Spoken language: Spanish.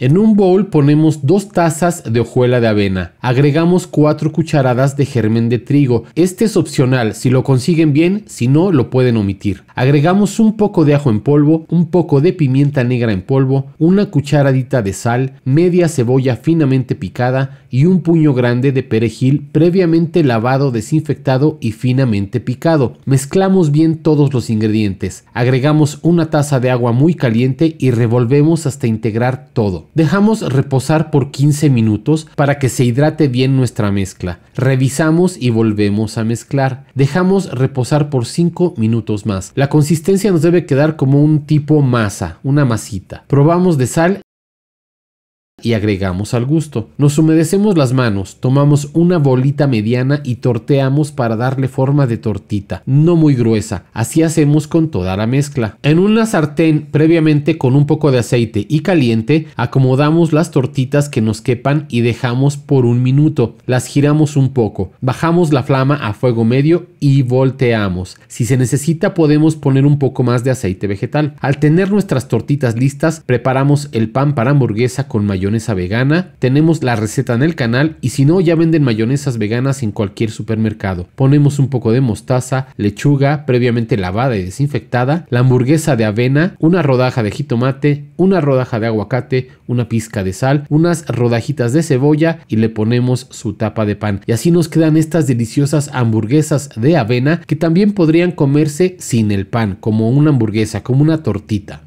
En un bowl ponemos dos tazas de hojuela de avena. Agregamos 4 cucharadas de germen de trigo. Este es opcional, si lo consiguen bien, si no lo pueden omitir. Agregamos un poco de ajo en polvo, un poco de pimienta negra en polvo, una cucharadita de sal, media cebolla finamente picada y un puño grande de perejil previamente lavado, desinfectado y finamente picado. Mezclamos bien todos los ingredientes. Agregamos una taza de agua muy caliente y revolvemos hasta integrar todo dejamos reposar por 15 minutos para que se hidrate bien nuestra mezcla. Revisamos y volvemos a mezclar. Dejamos reposar por 5 minutos más. La consistencia nos debe quedar como un tipo masa, una masita. Probamos de sal y agregamos al gusto. Nos humedecemos las manos, tomamos una bolita mediana y torteamos para darle forma de tortita, no muy gruesa. Así hacemos con toda la mezcla. En una sartén previamente con un poco de aceite y caliente, acomodamos las tortitas que nos quepan y dejamos por un minuto. Las giramos un poco, bajamos la flama a fuego medio y volteamos. Si se necesita podemos poner un poco más de aceite vegetal. Al tener nuestras tortitas listas, preparamos el pan para hamburguesa con mayonesa vegana. Tenemos la receta en el canal y si no ya venden mayonesas veganas en cualquier supermercado. Ponemos un poco de mostaza, lechuga previamente lavada y desinfectada, la hamburguesa de avena, una rodaja de jitomate, una rodaja de aguacate, una pizca de sal, unas rodajitas de cebolla y le ponemos su tapa de pan. Y así nos quedan estas deliciosas hamburguesas de avena que también podrían comerse sin el pan, como una hamburguesa, como una tortita.